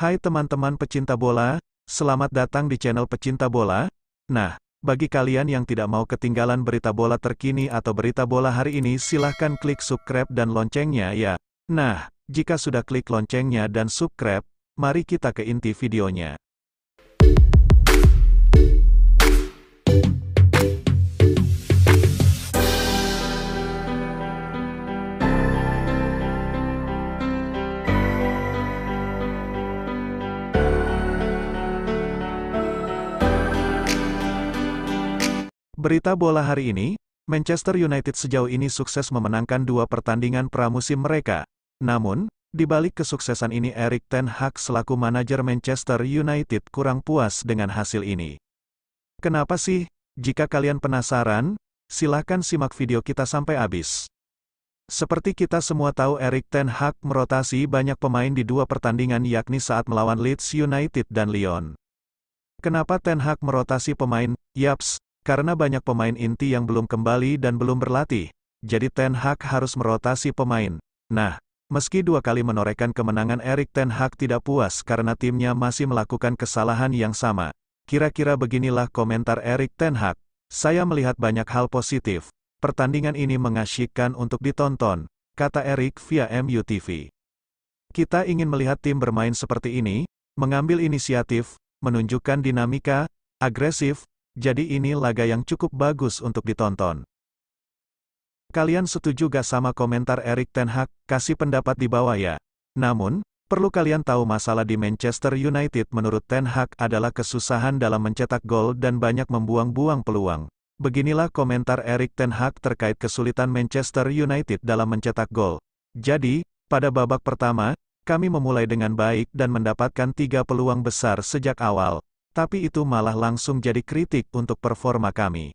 Hai teman-teman pecinta bola, selamat datang di channel pecinta bola. Nah, bagi kalian yang tidak mau ketinggalan berita bola terkini atau berita bola hari ini silahkan klik subscribe dan loncengnya ya. Nah, jika sudah klik loncengnya dan subscribe, mari kita ke inti videonya. Berita bola hari ini, Manchester United sejauh ini sukses memenangkan dua pertandingan pramusim mereka. Namun, di balik kesuksesan ini Erik Ten Hag selaku manajer Manchester United kurang puas dengan hasil ini. Kenapa sih? Jika kalian penasaran, silahkan simak video kita sampai habis. Seperti kita semua tahu Erik Ten Hag merotasi banyak pemain di dua pertandingan yakni saat melawan Leeds United dan Lyon. Kenapa Ten Hag merotasi pemain? Yaps, karena banyak pemain inti yang belum kembali dan belum berlatih, jadi Ten Hag harus merotasi pemain. Nah, meski dua kali menorehkan kemenangan Erik Ten Hag tidak puas karena timnya masih melakukan kesalahan yang sama. Kira-kira beginilah komentar Erik Ten Hag. Saya melihat banyak hal positif. Pertandingan ini mengasyikkan untuk ditonton, kata Erik via MuTV. Kita ingin melihat tim bermain seperti ini, mengambil inisiatif, menunjukkan dinamika, agresif, jadi ini laga yang cukup bagus untuk ditonton. Kalian setuju gak sama komentar Erik Ten Hag? Kasih pendapat di bawah ya. Namun, perlu kalian tahu masalah di Manchester United menurut Ten Hag adalah kesusahan dalam mencetak gol dan banyak membuang-buang peluang. Beginilah komentar Erik Ten Hag terkait kesulitan Manchester United dalam mencetak gol. Jadi, pada babak pertama, kami memulai dengan baik dan mendapatkan tiga peluang besar sejak awal tapi itu malah langsung jadi kritik untuk performa kami.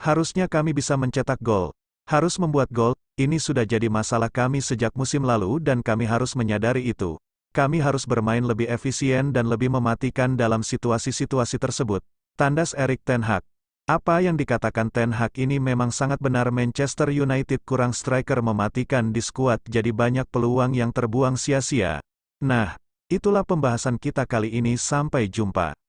Harusnya kami bisa mencetak gol, harus membuat gol, ini sudah jadi masalah kami sejak musim lalu dan kami harus menyadari itu. Kami harus bermain lebih efisien dan lebih mematikan dalam situasi-situasi tersebut. Tandas Erik Ten Hag. Apa yang dikatakan Ten Hag ini memang sangat benar Manchester United kurang striker mematikan di skuad jadi banyak peluang yang terbuang sia-sia. Nah, itulah pembahasan kita kali ini sampai jumpa.